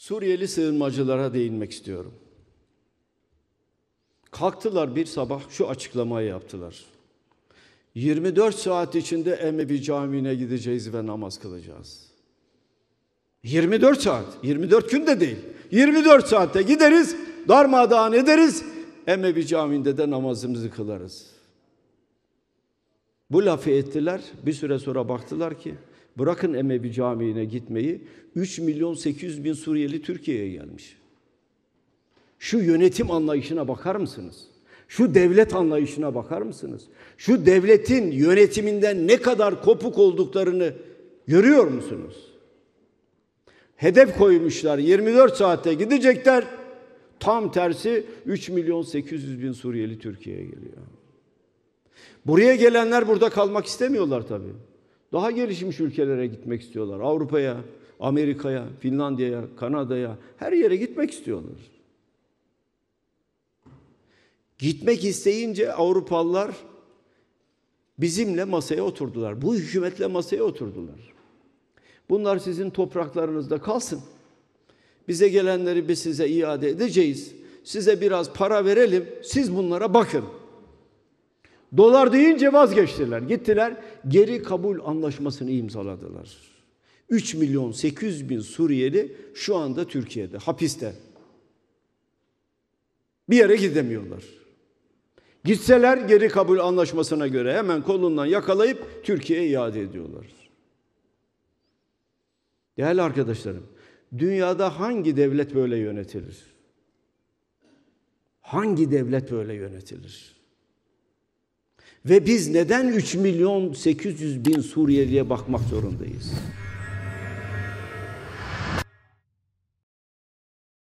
Suriyeli sığınmacılara değinmek istiyorum. Kalktılar bir sabah şu açıklamayı yaptılar. 24 saat içinde Emevi Camii'ne gideceğiz ve namaz kılacağız. 24 saat, 24 gün de değil. 24 saatte gideriz, darmadağın ederiz, Emevi Camii'nde de namazımızı kılarız. Bu lafı ettiler. Bir süre sonra baktılar ki Bırakın Emevi Camii'ne gitmeyi. 3 milyon 800 bin Suriyeli Türkiye'ye gelmiş. Şu yönetim anlayışına bakar mısınız? Şu devlet anlayışına bakar mısınız? Şu devletin yönetiminden ne kadar kopuk olduklarını görüyor musunuz? Hedef koymuşlar 24 saatte gidecekler. Tam tersi 3 milyon 800 bin Suriyeli Türkiye'ye geliyor. Buraya gelenler burada kalmak istemiyorlar tabii. Daha gelişmiş ülkelere gitmek istiyorlar. Avrupa'ya, Amerika'ya, Finlandiya'ya, Kanada'ya her yere gitmek istiyorlar. Gitmek isteyince Avrupalılar bizimle masaya oturdular. Bu hükümetle masaya oturdular. Bunlar sizin topraklarınızda kalsın. Bize gelenleri biz size iade edeceğiz. Size biraz para verelim. Siz bunlara bakın. Dolar deyince vazgeçtiler. Gittiler geri kabul anlaşmasını imzaladılar. 3 milyon 800 bin Suriyeli şu anda Türkiye'de hapiste. Bir yere gidemiyorlar. Gitseler geri kabul anlaşmasına göre hemen kolundan yakalayıp Türkiye'ye iade ediyorlar. Değerli arkadaşlarım, dünyada hangi devlet böyle yönetilir? Hangi devlet böyle yönetilir? Ve biz neden 3 milyon 800 bin Suriyeliye bakmak zorundayız?